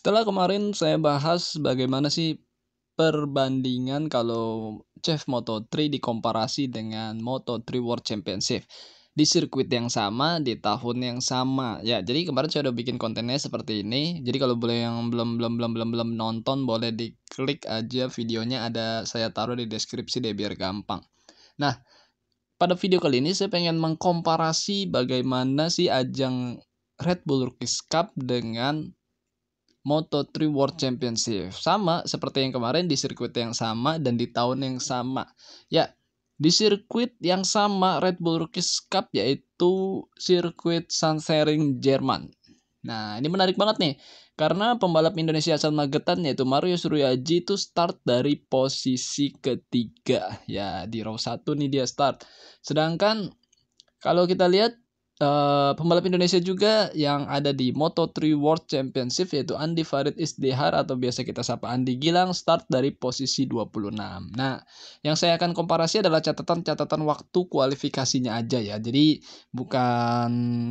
Setelah kemarin saya bahas bagaimana sih perbandingan kalau Chef Moto3 dikomparasi dengan Moto3 World Championship di sirkuit yang sama di tahun yang sama ya jadi kemarin saya udah bikin kontennya seperti ini jadi kalau boleh yang belum belum belum belum belum nonton boleh diklik aja videonya ada saya taruh di deskripsi deh biar gampang nah pada video kali ini saya pengen mengkomparasi bagaimana sih ajang Red Bull Rookies Cup dengan Moto3 World Championship. Sama seperti yang kemarin di sirkuit yang sama dan di tahun yang sama. Ya, di sirkuit yang sama Red Bull Rookies Cup yaitu sirkuit Sansering Jerman. Nah, ini menarik banget nih. Karena pembalap Indonesia asal Magetan yaitu Mario Suryaji itu start dari posisi ketiga. Ya, di row 1 nih dia start. Sedangkan kalau kita lihat Uh, pembalap Indonesia juga yang ada di Moto3 World Championship yaitu Andi Farid Isdihar atau biasa kita sapa Andi Gilang start dari posisi 26. Nah, yang saya akan komparasi adalah catatan-catatan waktu kualifikasinya aja ya. Jadi bukan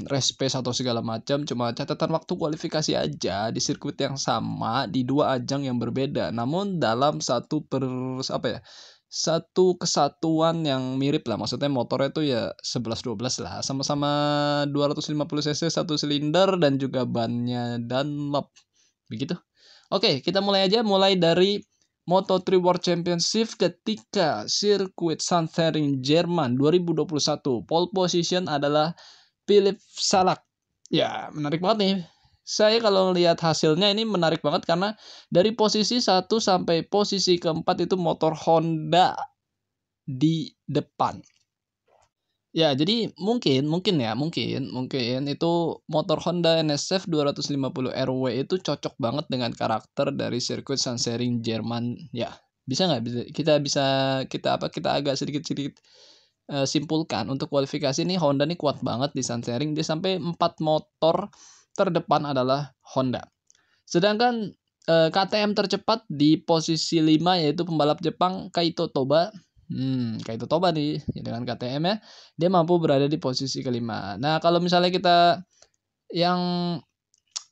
race pace atau segala macam, cuma catatan waktu kualifikasi aja di sirkuit yang sama di dua ajang yang berbeda. Namun dalam satu per apa ya? satu kesatuan yang mirip lah maksudnya motornya itu ya 11 12 lah sama-sama 250 cc satu silinder dan juga bannya Dunlop begitu oke kita mulai aja mulai dari Moto3 World Championship ketika sirkuit Sanzering Jerman 2021 pole position adalah Philip Salak ya menarik banget nih saya kalau melihat hasilnya ini menarik banget karena dari posisi 1 sampai posisi keempat itu motor Honda di depan. Ya, jadi mungkin, mungkin ya, mungkin, mungkin itu motor Honda NSF 250 RW itu cocok banget dengan karakter dari sirkuit Sansering Jerman. Ya, bisa nggak? kita bisa, kita apa, kita agak sedikit-sedikit eh, simpulkan. Untuk kualifikasi ini Honda ini kuat banget di Sansering. Dia sampai 4 motor terdepan adalah Honda. Sedangkan eh, KTM tercepat di posisi 5 yaitu pembalap Jepang Kaito Toba. Hmm, Kaito Toba nih dengan KTM ya, dia mampu berada di posisi kelima. Nah, kalau misalnya kita yang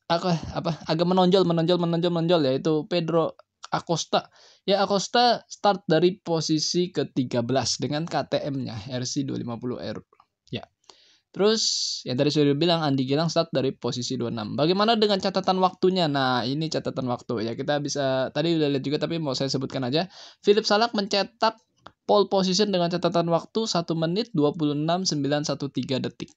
apa apa agak menonjol menonjol menonjol menonjol yaitu Pedro Acosta. Ya Acosta start dari posisi ke-13 dengan KTM-nya RC 250 r Terus yang tadi sudah bilang Andi Gilang start dari posisi 26. Bagaimana dengan catatan waktunya? Nah, ini catatan waktu ya. Kita bisa tadi udah lihat juga tapi mau saya sebutkan aja. Philip Salak mencetak pole position dengan catatan waktu 1 menit 26.913 detik.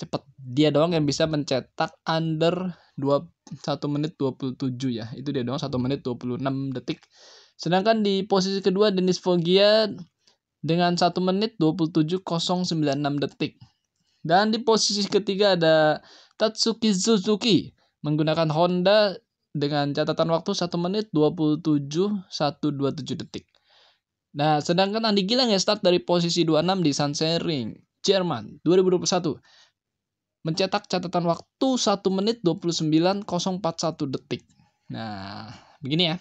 Cepat. Dia doang yang bisa mencetak under 2, 1 menit 27 ya. Itu dia doang 1 menit 26 detik. Sedangkan di posisi kedua Dennis Foggia dengan 1 menit 27.096 detik. Dan di posisi ketiga ada Tatsuki Suzuki menggunakan Honda dengan catatan waktu 1 menit 27.127 detik. Nah, sedangkan Andi Gilang yang start dari posisi 26 di Sansering, Jerman 2021. Mencetak catatan waktu 1 menit 29.041 detik. Nah, begini ya.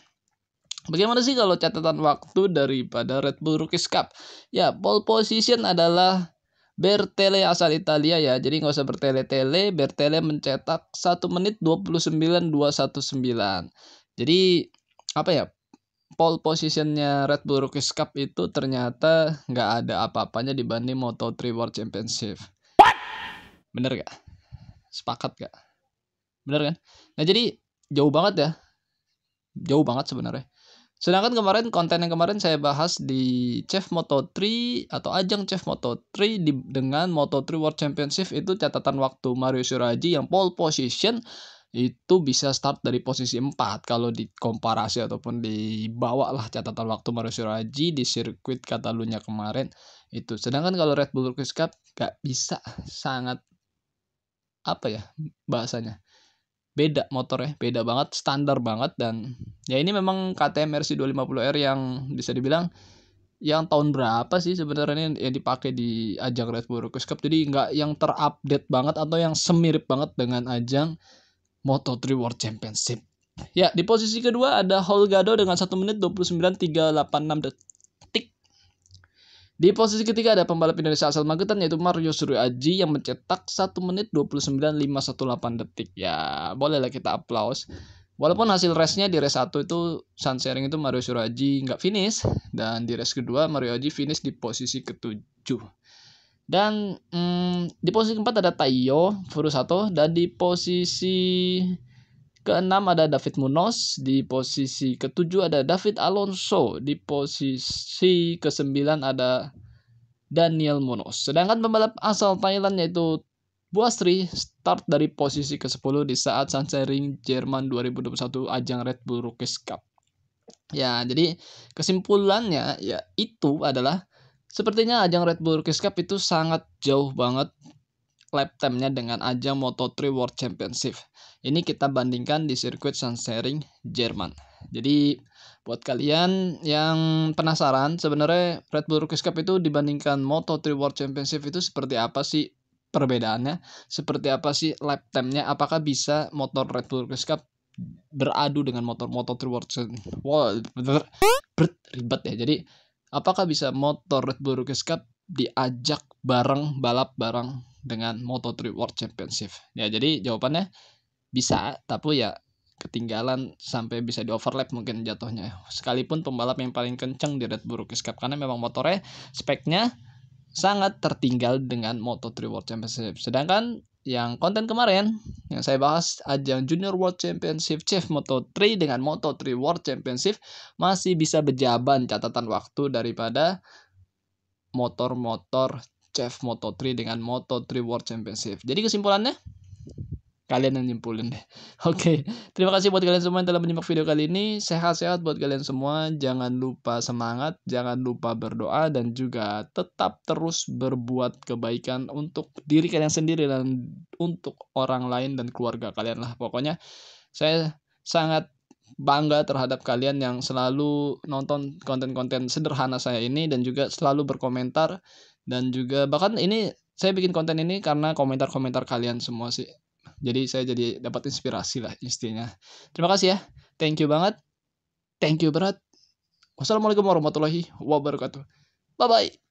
Bagaimana sih kalau catatan waktu daripada Red Bull Rookies Cup? Ya, pole position adalah Bertele asal Italia ya. Jadi nggak usah bertele-tele, Bertele mencetak 1 menit 29.219. Jadi apa ya? Pole positionnya Red Bull Rookies Cup itu ternyata nggak ada apa-apanya dibanding Moto3 World Championship. What? Bener gak? Sepakat gak? Bener kan? Nah jadi jauh banget ya. Jauh banget sebenarnya. Sedangkan kemarin konten yang kemarin saya bahas di Chef Moto 3 atau ajang Chef Moto 3 di, dengan Moto 3 World Championship itu catatan waktu Mario Suraji yang pole position itu bisa start dari posisi 4 kalau dikomparasi ataupun dibawa lah catatan waktu Mario Suraji di sirkuit Catalunya kemarin itu. Sedangkan kalau Red Bull Rookies Cup gak bisa sangat apa ya bahasanya beda motornya beda banget standar banget dan Ya ini memang KTM RC 250R yang bisa dibilang yang tahun berapa sih sebenarnya yang dipakai di ajang Red Bull Rookies Cup jadi nggak yang terupdate banget atau yang semirip banget dengan ajang Moto3 World Championship ya di posisi kedua ada Holgado dengan 1 menit 29.386 detik di posisi ketiga ada pembalap Indonesia asal Magetan yaitu Mario Suryaji yang mencetak 1 menit 29.518 detik ya bolehlah kita aplaus Walaupun hasil race-nya di race 1 itu Sun Sharing itu Mario Suraji nggak finish dan di race kedua Mario Aji finish di posisi ketujuh. Dan hmm, di posisi keempat ada Taiyo Furusato dan di posisi keenam ada David Munoz, di posisi ketujuh ada David Alonso, di posisi kesembilan ada Daniel Munoz. Sedangkan pembalap asal Thailand yaitu Buasri start dari posisi ke-10 di saat Sunsharing Jerman 2021 ajang Red Bull Rookies Cup. Ya, jadi kesimpulannya ya itu adalah sepertinya ajang Red Bull Rookies Cup itu sangat jauh banget lap time-nya dengan ajang Moto3 World Championship. Ini kita bandingkan di sirkuit Sunsharing Jerman. Jadi buat kalian yang penasaran sebenarnya Red Bull Rookies Cup itu dibandingkan Moto3 World Championship itu seperti apa sih perbedaannya seperti apa sih lap time-nya apakah bisa motor Red Bull Race Cup beradu dengan motor-motor World World ribet ya jadi apakah bisa motor Red Bull Race Cup diajak bareng balap bareng dengan Moto3 World Championship ya jadi jawabannya bisa tapi ya ketinggalan sampai bisa di overlap mungkin jatuhnya sekalipun pembalap yang paling kenceng di Red Bull Rookies Cup karena memang motornya speknya sangat tertinggal dengan Moto3 World Championship. Sedangkan yang konten kemarin yang saya bahas ajang Junior World Championship Chief Moto3 dengan Moto3 World Championship masih bisa berjaban catatan waktu daripada motor-motor Chef Moto3 dengan Moto3 World Championship. Jadi kesimpulannya kalian yang nyimpulin deh. Oke, okay. terima kasih buat kalian semua yang telah menyimak video kali ini. Sehat-sehat buat kalian semua. Jangan lupa semangat, jangan lupa berdoa dan juga tetap terus berbuat kebaikan untuk diri kalian sendiri dan untuk orang lain dan keluarga kalian lah. Pokoknya saya sangat bangga terhadap kalian yang selalu nonton konten-konten sederhana saya ini dan juga selalu berkomentar dan juga bahkan ini saya bikin konten ini karena komentar-komentar kalian semua sih jadi saya jadi dapat inspirasi lah istilahnya Terima kasih ya. Thank you banget. Thank you berat. Wassalamualaikum warahmatullahi wabarakatuh. Bye bye.